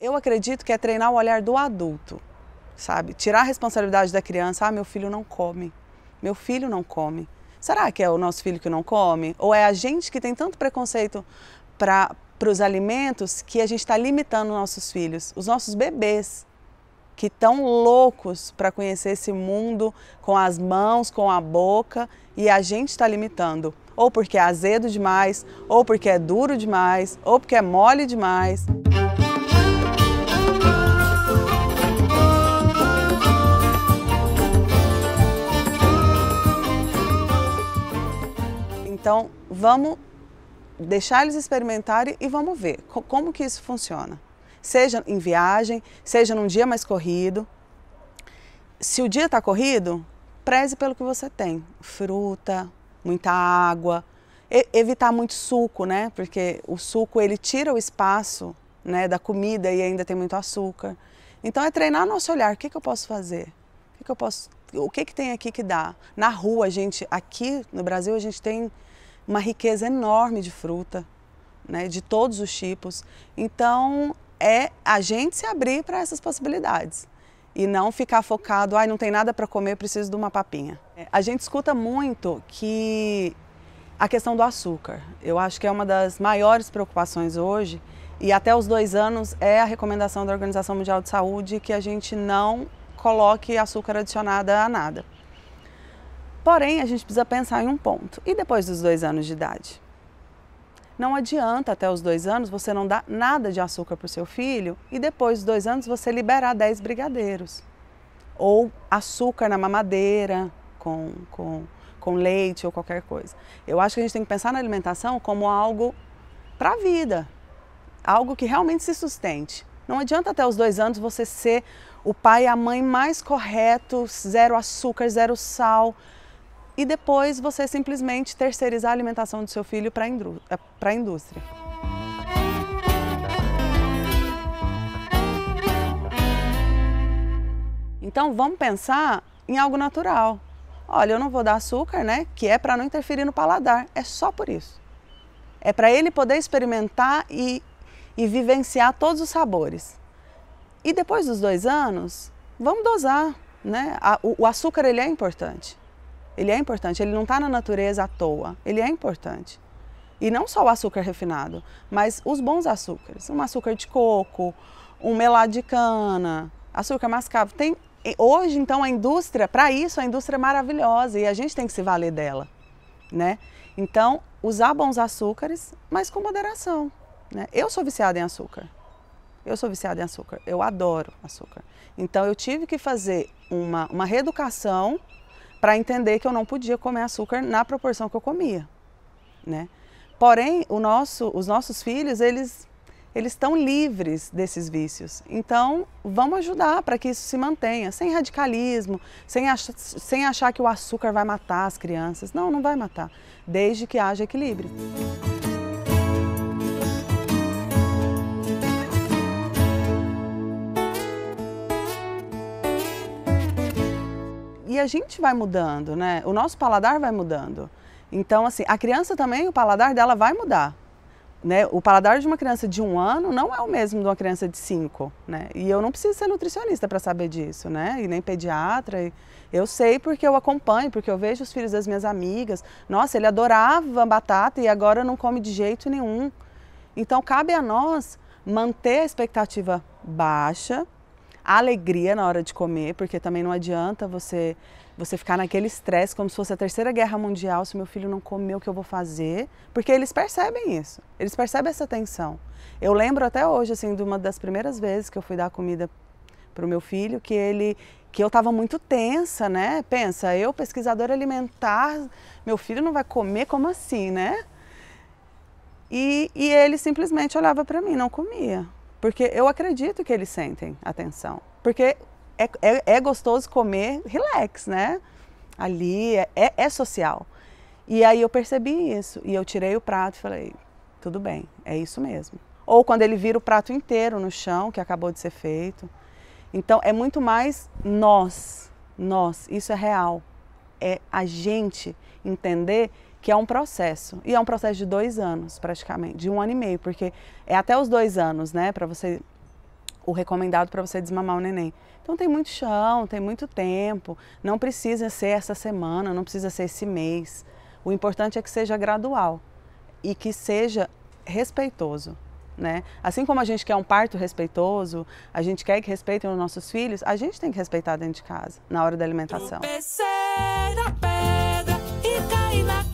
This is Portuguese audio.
Eu acredito que é treinar o olhar do adulto, sabe? Tirar a responsabilidade da criança. Ah, meu filho não come. Meu filho não come. Será que é o nosso filho que não come? Ou é a gente que tem tanto preconceito para os alimentos que a gente está limitando nossos filhos, os nossos bebês? que estão loucos para conhecer esse mundo com as mãos, com a boca e a gente está limitando. Ou porque é azedo demais, ou porque é duro demais, ou porque é mole demais. vamos deixar eles experimentarem e vamos ver como que isso funciona. Seja em viagem, seja num dia mais corrido. Se o dia está corrido, preze pelo que você tem. Fruta, muita água, e evitar muito suco, né? Porque o suco ele tira o espaço né, da comida e ainda tem muito açúcar. Então é treinar nosso olhar. O que, que eu posso fazer? O que, que eu posso? O que, que tem aqui que dá? Na rua, a gente, aqui no Brasil, a gente tem uma riqueza enorme de fruta, né, de todos os tipos. Então, é a gente se abrir para essas possibilidades e não ficar focado, ai, ah, não tem nada para comer, preciso de uma papinha. É, a gente escuta muito que a questão do açúcar, eu acho que é uma das maiores preocupações hoje e até os dois anos é a recomendação da Organização Mundial de Saúde que a gente não coloque açúcar adicionado a nada. Porém, a gente precisa pensar em um ponto. E depois dos dois anos de idade? Não adianta até os dois anos você não dar nada de açúcar para o seu filho e depois dos dois anos você liberar 10 brigadeiros. Ou açúcar na mamadeira com, com, com leite ou qualquer coisa. Eu acho que a gente tem que pensar na alimentação como algo para a vida, algo que realmente se sustente. Não adianta até os dois anos você ser o pai e a mãe mais correto, zero açúcar, zero sal, e depois você simplesmente terceirizar a alimentação do seu filho para eh, a indústria. Então vamos pensar em algo natural. Olha, eu não vou dar açúcar, né? Que é para não interferir no paladar. É só por isso. É para ele poder experimentar e, e vivenciar todos os sabores. E depois dos dois anos, vamos dosar, né? O açúcar ele é importante. Ele é importante, ele não está na natureza à toa, ele é importante. E não só o açúcar refinado, mas os bons açúcares. Um açúcar de coco, um melado de cana, açúcar mascavo. Tem, hoje, então, a indústria, para isso, a indústria é maravilhosa e a gente tem que se valer dela. Né? Então, usar bons açúcares, mas com moderação. Né? Eu sou viciada em açúcar. Eu sou viciada em açúcar. Eu adoro açúcar. Então, eu tive que fazer uma, uma reeducação para entender que eu não podia comer açúcar na proporção que eu comia, né? Porém, nosso, os nossos filhos, eles eles estão livres desses vícios. Então, vamos ajudar para que isso se mantenha, sem radicalismo, sem, ach sem achar que o açúcar vai matar as crianças. Não, não vai matar, desde que haja equilíbrio. e a gente vai mudando, né? O nosso paladar vai mudando. Então, assim, a criança também, o paladar dela vai mudar. Né? O paladar de uma criança de um ano não é o mesmo de uma criança de cinco, né? E eu não preciso ser nutricionista para saber disso, né? E nem pediatra. E... Eu sei porque eu acompanho, porque eu vejo os filhos das minhas amigas. Nossa, ele adorava batata e agora não come de jeito nenhum. Então cabe a nós manter a expectativa baixa, a alegria na hora de comer, porque também não adianta você você ficar naquele estresse como se fosse a terceira guerra mundial, se meu filho não comer o que eu vou fazer, porque eles percebem isso. Eles percebem essa tensão. Eu lembro até hoje assim de uma das primeiras vezes que eu fui dar comida para o meu filho, que ele que eu estava muito tensa, né? Pensa, eu pesquisadora alimentar, meu filho não vai comer como assim, né? E, e ele simplesmente olhava para mim, não comia. Porque eu acredito que eles sentem a tensão. Porque é, é, é, gostoso comer relax, né? Ali é, é, é social. E aí eu percebi isso. E eu tirei o prato e falei: tudo bem, é isso mesmo. Ou quando ele vira o prato inteiro no chão, que acabou de ser feito. Então é muito mais nós, nós, isso é real. É a gente entender que é um processo. E é um processo de dois anos, praticamente, de um ano e meio, porque é até os dois anos, né, para você. O recomendado para você desmamar o neném. Então tem muito chão, tem muito tempo, não precisa ser essa semana, não precisa ser esse mês. O importante é que seja gradual e que seja respeitoso. Né? Assim como a gente quer um parto respeitoso, a gente quer que respeitem os nossos filhos, a gente tem que respeitar dentro de casa, na hora da alimentação. e na